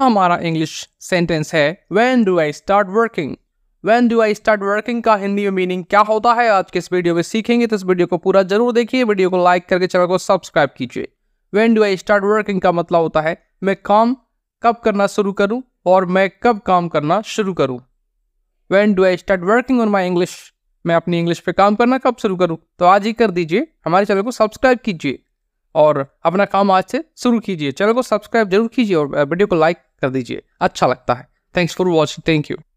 हमारा English sentence है when do I start working when do I start working का हिंदी में मीनिंग क्या होता है आज के इस वीडियो में सीखेंगे तो इस वीडियो को पूरा जरूर देखिए वीडियो को लाइक करके चैनल को सब्सक्राइब कीजिए when do I start working का मतलब होता है मैं काम कब करना शुरू करूँ और मैं कब काम करना शुरू करूँ when do I start working on my English मैं अपनी इंग्लिश पे काम करना कब शुरू करूँ तो आज ही कर दीजिए हमारे चैनल को सब्सक्राइब कीजिए और अपना काम आज से शुरू कीजिए चैनल को सब्सक्राइब जरूर कीजिए और वीडियो को लाइक कर दीजिए अच्छा लगता है thanks for watching thank you